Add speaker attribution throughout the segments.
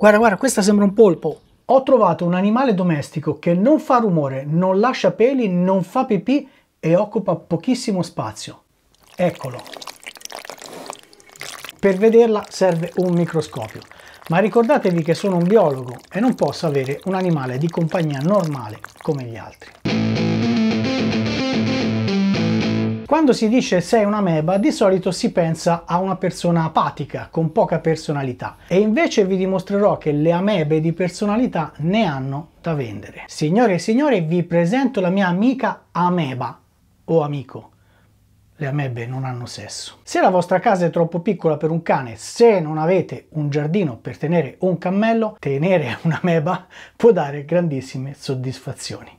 Speaker 1: Guarda, guarda, questa sembra un polpo. Ho trovato un animale domestico che non fa rumore, non lascia peli, non fa pipì e occupa pochissimo spazio. Eccolo. Per vederla serve un microscopio, ma ricordatevi che sono un biologo e non posso avere un animale di compagnia normale come gli altri. Quando si dice sei una meba, di solito si pensa a una persona apatica, con poca personalità. E invece vi dimostrerò che le amebe di personalità ne hanno da vendere. Signore e signori, vi presento la mia amica ameba, o amico le amebe non hanno sesso. Se la vostra casa è troppo piccola per un cane, se non avete un giardino per tenere un cammello, tenere un'ameba può dare grandissime soddisfazioni.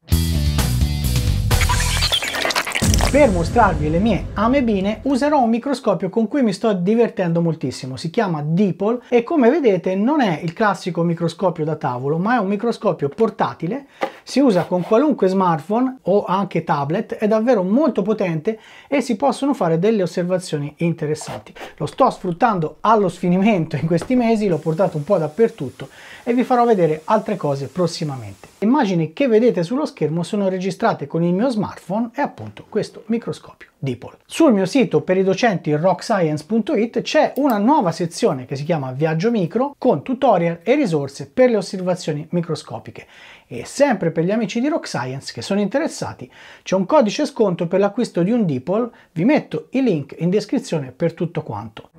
Speaker 1: Per mostrarvi le mie amebine userò un microscopio con cui mi sto divertendo moltissimo, si chiama Dipol e come vedete non è il classico microscopio da tavolo ma è un microscopio portatile si usa con qualunque smartphone o anche tablet, è davvero molto potente e si possono fare delle osservazioni interessanti. Lo sto sfruttando allo sfinimento in questi mesi, l'ho portato un po' dappertutto e vi farò vedere altre cose prossimamente. Le immagini che vedete sullo schermo sono registrate con il mio smartphone e appunto questo microscopio Dipol. Sul mio sito per i docenti rockscience.it c'è una nuova sezione che si chiama Viaggio Micro con tutorial e risorse per le osservazioni microscopiche e sempre per gli amici di Rock Science che sono interessati, c'è un codice sconto per l'acquisto di un Dipol, vi metto i link in descrizione per tutto quanto.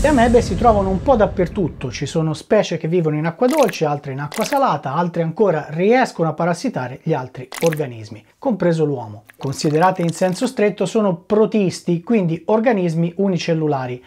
Speaker 1: Le amebe si trovano un po' dappertutto, ci sono specie che vivono in acqua dolce, altre in acqua salata, altre ancora riescono a parassitare gli altri organismi, compreso l'uomo. Considerate in senso stretto sono protisti, quindi organismi unicellulari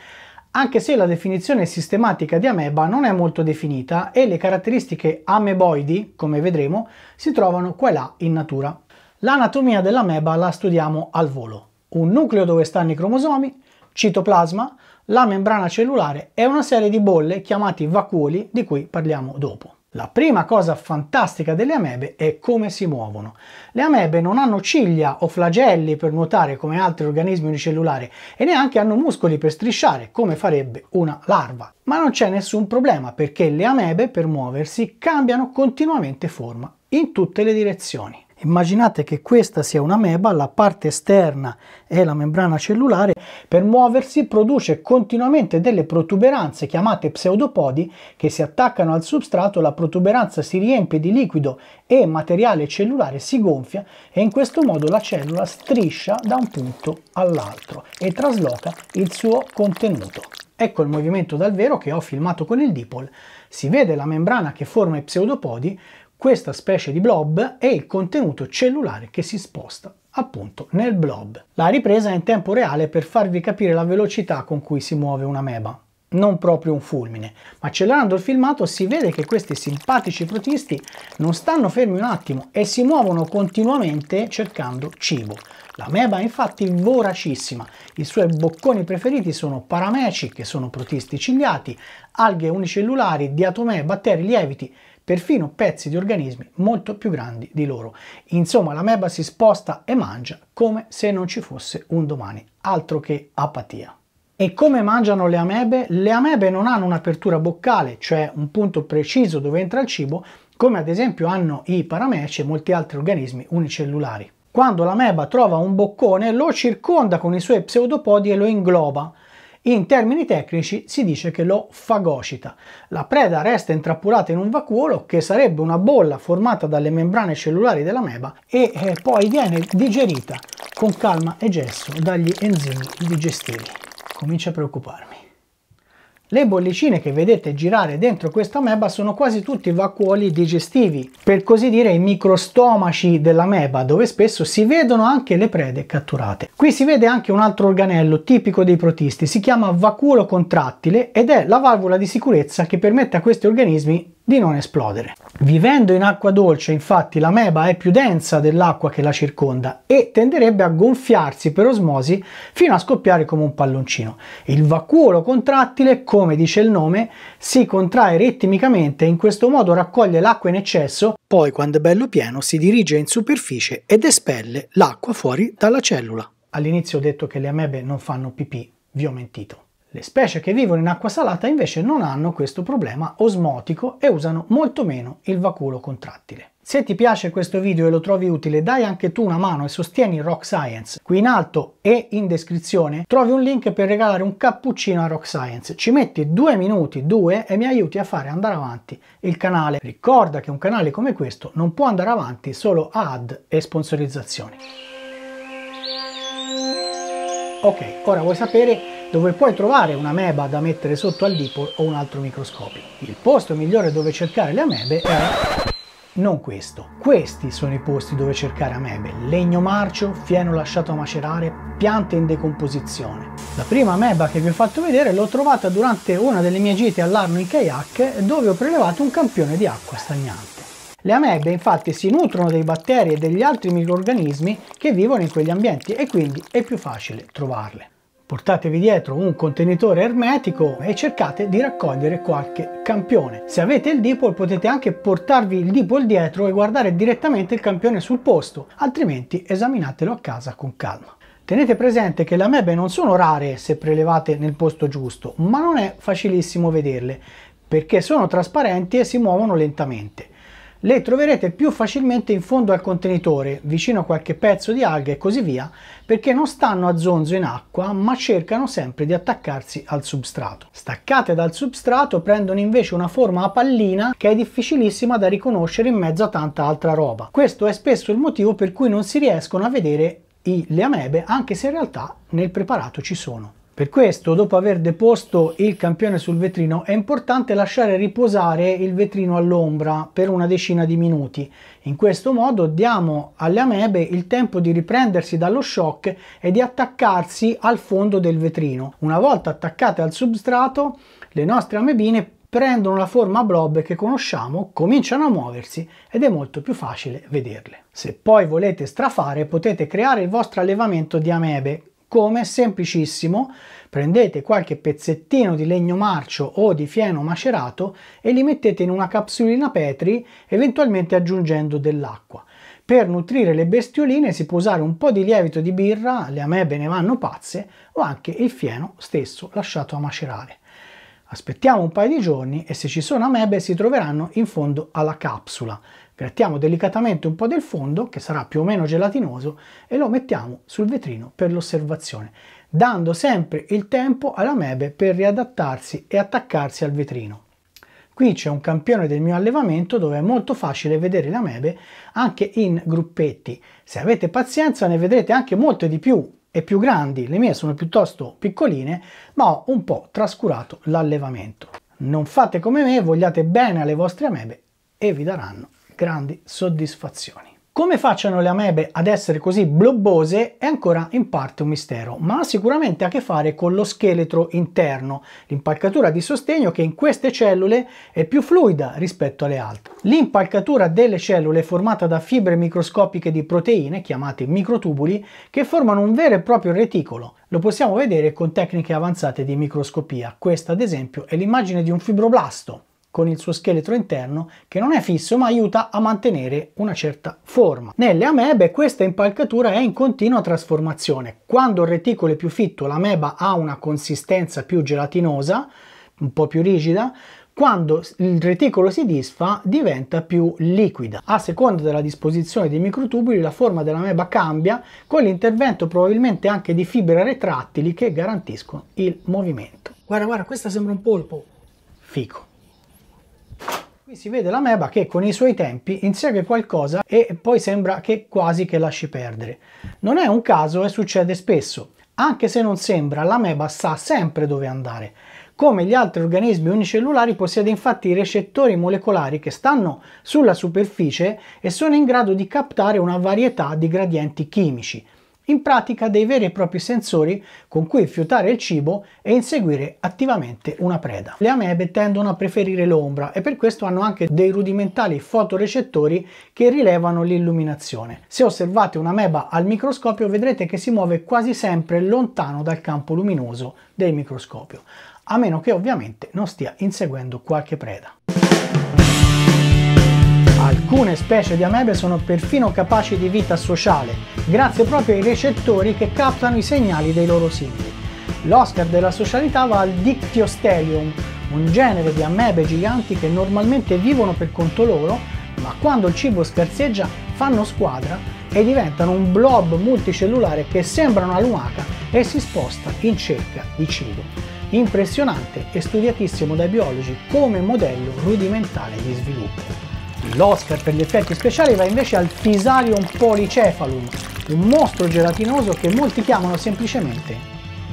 Speaker 1: anche se la definizione sistematica di ameba non è molto definita e le caratteristiche ameboidi, come vedremo, si trovano qua e là in natura. L'anatomia dell'ameba la studiamo al volo. Un nucleo dove stanno i cromosomi, citoplasma, la membrana cellulare e una serie di bolle chiamati vacuoli di cui parliamo dopo. La prima cosa fantastica delle amebe è come si muovono. Le amebe non hanno ciglia o flagelli per nuotare come altri organismi unicellulari e neanche hanno muscoli per strisciare come farebbe una larva. Ma non c'è nessun problema perché le amebe per muoversi cambiano continuamente forma in tutte le direzioni. Immaginate che questa sia una meba, la parte esterna è la membrana cellulare, per muoversi produce continuamente delle protuberanze chiamate pseudopodi che si attaccano al substrato, la protuberanza si riempie di liquido e materiale cellulare si gonfia e in questo modo la cellula striscia da un punto all'altro e trasloca il suo contenuto. Ecco il movimento dal vero che ho filmato con il dipol. Si vede la membrana che forma i pseudopodi questa specie di blob è il contenuto cellulare che si sposta appunto nel blob. La ripresa è in tempo reale per farvi capire la velocità con cui si muove una meba. Non proprio un fulmine, ma accelerando il filmato si vede che questi simpatici protisti non stanno fermi un attimo e si muovono continuamente cercando cibo. La meba è infatti voracissima, i suoi bocconi preferiti sono parameci, che sono protisti cigliati, alghe unicellulari, diatomee, batteri, lieviti, perfino pezzi di organismi molto più grandi di loro. Insomma, l'ameba si sposta e mangia come se non ci fosse un domani, altro che apatia. E come mangiano le amebe? Le amebe non hanno un'apertura boccale, cioè un punto preciso dove entra il cibo, come ad esempio hanno i parameci e molti altri organismi unicellulari. Quando l'ameba trova un boccone lo circonda con i suoi pseudopodi e lo ingloba, in termini tecnici si dice che lo fagocita. La preda resta intrappolata in un vacuolo che sarebbe una bolla formata dalle membrane cellulari della meba e eh, poi viene digerita con calma e gesso dagli enzimi digestivi. Comincia a preoccuparmi. Le bollicine che vedete girare dentro questa ameba sono quasi tutti vacuoli digestivi, per così dire i microstomaci dell'ameba, dove spesso si vedono anche le prede catturate. Qui si vede anche un altro organello tipico dei protisti, si chiama vacuolo contrattile ed è la valvola di sicurezza che permette a questi organismi di non esplodere. Vivendo in acqua dolce, infatti, la meba è più densa dell'acqua che la circonda e tenderebbe a gonfiarsi per osmosi fino a scoppiare come un palloncino. Il vacuolo contrattile, come dice il nome, si contrae ritmicamente e in questo modo raccoglie l'acqua in eccesso, poi quando è bello pieno si dirige in superficie ed espelle l'acqua fuori dalla cellula. All'inizio ho detto che le amebe non fanno pipì, vi ho mentito. Le specie che vivono in acqua salata invece non hanno questo problema osmotico e usano molto meno il vacuolo contrattile. Se ti piace questo video e lo trovi utile dai anche tu una mano e sostieni Rock Science. Qui in alto e in descrizione trovi un link per regalare un cappuccino a Rock Science. Ci metti due minuti, due, e mi aiuti a fare andare avanti il canale. Ricorda che un canale come questo non può andare avanti solo a ad e sponsorizzazioni. Ok, ora vuoi sapere dove puoi trovare ameba da mettere sotto al dipol o un altro microscopio. Il posto migliore dove cercare le amebe è non questo. Questi sono i posti dove cercare amebe, legno marcio, fieno lasciato a macerare, piante in decomposizione. La prima ameba che vi ho fatto vedere l'ho trovata durante una delle mie gite all'Arno in kayak dove ho prelevato un campione di acqua stagnante. Le amebe infatti si nutrono dei batteri e degli altri microrganismi che vivono in quegli ambienti e quindi è più facile trovarle. Portatevi dietro un contenitore ermetico e cercate di raccogliere qualche campione. Se avete il dipole potete anche portarvi il dipole dietro e guardare direttamente il campione sul posto, altrimenti esaminatelo a casa con calma. Tenete presente che le amebe non sono rare se prelevate nel posto giusto, ma non è facilissimo vederle perché sono trasparenti e si muovono lentamente. Le troverete più facilmente in fondo al contenitore, vicino a qualche pezzo di alga e così via, perché non stanno a zonzo in acqua ma cercano sempre di attaccarsi al substrato. Staccate dal substrato prendono invece una forma a pallina che è difficilissima da riconoscere in mezzo a tanta altra roba. Questo è spesso il motivo per cui non si riescono a vedere i, le amebe anche se in realtà nel preparato ci sono. Per questo, dopo aver deposto il campione sul vetrino, è importante lasciare riposare il vetrino all'ombra per una decina di minuti. In questo modo diamo alle amebe il tempo di riprendersi dallo shock e di attaccarsi al fondo del vetrino. Una volta attaccate al substrato, le nostre amebine prendono la forma blob che conosciamo, cominciano a muoversi ed è molto più facile vederle. Se poi volete strafare potete creare il vostro allevamento di amebe come semplicissimo prendete qualche pezzettino di legno marcio o di fieno macerato e li mettete in una capsulina petri eventualmente aggiungendo dell'acqua. Per nutrire le bestioline si può usare un po' di lievito di birra, le amebe ne vanno pazze, o anche il fieno stesso lasciato a macerare. Aspettiamo un paio di giorni e se ci sono amebe si troveranno in fondo alla capsula. Grattiamo delicatamente un po' del fondo, che sarà più o meno gelatinoso, e lo mettiamo sul vetrino per l'osservazione, dando sempre il tempo alla mebe per riadattarsi e attaccarsi al vetrino. Qui c'è un campione del mio allevamento dove è molto facile vedere la mebe anche in gruppetti. Se avete pazienza ne vedrete anche molte di più e più grandi, le mie sono piuttosto piccoline, ma ho un po' trascurato l'allevamento. Non fate come me, vogliate bene alle vostre amebe e vi daranno grandi soddisfazioni. Come facciano le amebe ad essere così blobbose è ancora in parte un mistero, ma ha sicuramente a che fare con lo scheletro interno, l'impalcatura di sostegno che in queste cellule è più fluida rispetto alle altre. L'impalcatura delle cellule è formata da fibre microscopiche di proteine, chiamate microtubuli, che formano un vero e proprio reticolo. Lo possiamo vedere con tecniche avanzate di microscopia. Questa ad esempio è l'immagine di un fibroblasto con il suo scheletro interno che non è fisso ma aiuta a mantenere una certa forma. Nelle amebe questa impalcatura è in continua trasformazione. Quando il reticolo è più fitto l'ameba ha una consistenza più gelatinosa, un po' più rigida, quando il reticolo si disfa diventa più liquida. A seconda della disposizione dei microtubuli la forma dell'ameba cambia con l'intervento probabilmente anche di fibre retrattili che garantiscono il movimento. Guarda, guarda, questa sembra un polpo. Fico. Qui si vede la meba che con i suoi tempi insegue qualcosa e poi sembra che quasi che lasci perdere. Non è un caso e succede spesso. Anche se non sembra, la meba sa sempre dove andare. Come gli altri organismi unicellulari possiede infatti recettori molecolari che stanno sulla superficie e sono in grado di captare una varietà di gradienti chimici in pratica dei veri e propri sensori con cui fiutare il cibo e inseguire attivamente una preda. Le amebe tendono a preferire l'ombra e per questo hanno anche dei rudimentali fotorecettori che rilevano l'illuminazione. Se osservate un'ameba al microscopio vedrete che si muove quasi sempre lontano dal campo luminoso del microscopio, a meno che ovviamente non stia inseguendo qualche preda. Alcune specie di amebe sono perfino capaci di vita sociale, grazie proprio ai recettori che captano i segnali dei loro simili. L'Oscar della socialità va al Dictyostelium, un genere di amebe giganti che normalmente vivono per conto loro, ma quando il cibo scarseggia fanno squadra e diventano un blob multicellulare che sembra una lumaca e si sposta in cerca di cibo. Impressionante e studiatissimo dai biologi come modello rudimentale di sviluppo l'Oscar per gli effetti speciali va invece al Fisarium polycephalum, un mostro gelatinoso che molti chiamano semplicemente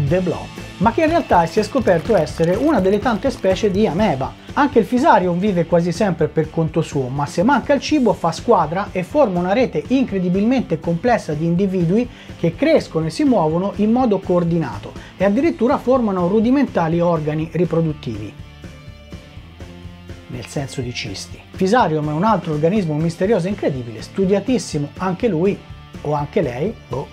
Speaker 1: The Blob, ma che in realtà si è scoperto essere una delle tante specie di ameba. Anche il Fisarium vive quasi sempre per conto suo, ma se manca il cibo fa squadra e forma una rete incredibilmente complessa di individui che crescono e si muovono in modo coordinato e addirittura formano rudimentali organi riproduttivi nel senso di cisti. Fisarium è un altro organismo misterioso e incredibile, studiatissimo anche lui o anche lei, boh,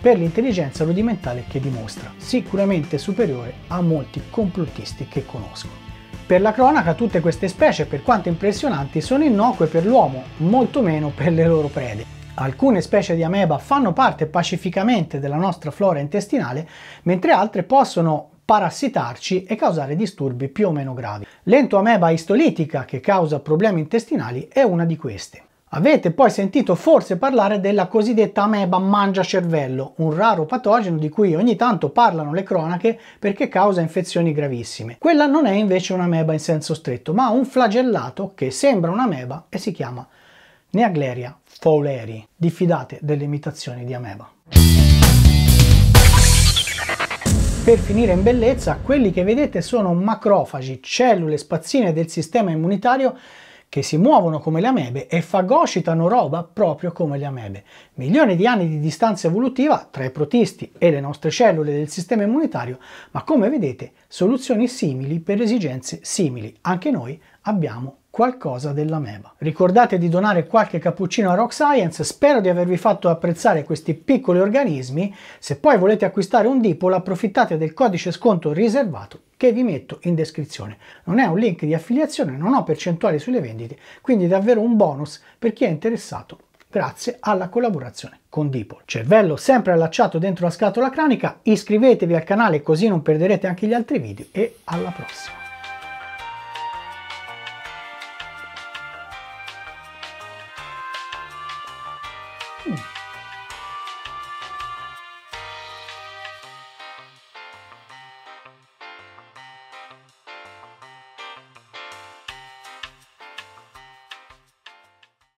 Speaker 1: per l'intelligenza rudimentale che dimostra, sicuramente superiore a molti complottisti che conosco. Per la cronaca tutte queste specie, per quanto impressionanti, sono innocue per l'uomo, molto meno per le loro prede. Alcune specie di ameba fanno parte pacificamente della nostra flora intestinale, mentre altre possono parassitarci e causare disturbi più o meno gravi. L'entoameba istolitica, che causa problemi intestinali, è una di queste. Avete poi sentito forse parlare della cosiddetta ameba mangia cervello, un raro patogeno di cui ogni tanto parlano le cronache perché causa infezioni gravissime. Quella non è invece un'ameba in senso stretto, ma un flagellato che sembra un'ameba e si chiama Neagleria fowleri. Diffidate delle imitazioni di ameba. Per finire in bellezza, quelli che vedete sono macrofagi, cellule spazzine del sistema immunitario che si muovono come le amebe e fagocitano roba proprio come le amebe. Milioni di anni di distanza evolutiva tra i protisti e le nostre cellule del sistema immunitario, ma come vedete soluzioni simili per esigenze simili. Anche noi abbiamo qualcosa della meba. Ricordate di donare qualche cappuccino a Rock Science, spero di avervi fatto apprezzare questi piccoli organismi, se poi volete acquistare un dipolo approfittate del codice sconto riservato che vi metto in descrizione. Non è un link di affiliazione, non ho percentuali sulle vendite, quindi davvero un bonus per chi è interessato grazie alla collaborazione con Dipol. Cervello sempre allacciato dentro la scatola cranica, iscrivetevi al canale così non perderete anche gli altri video e alla prossima!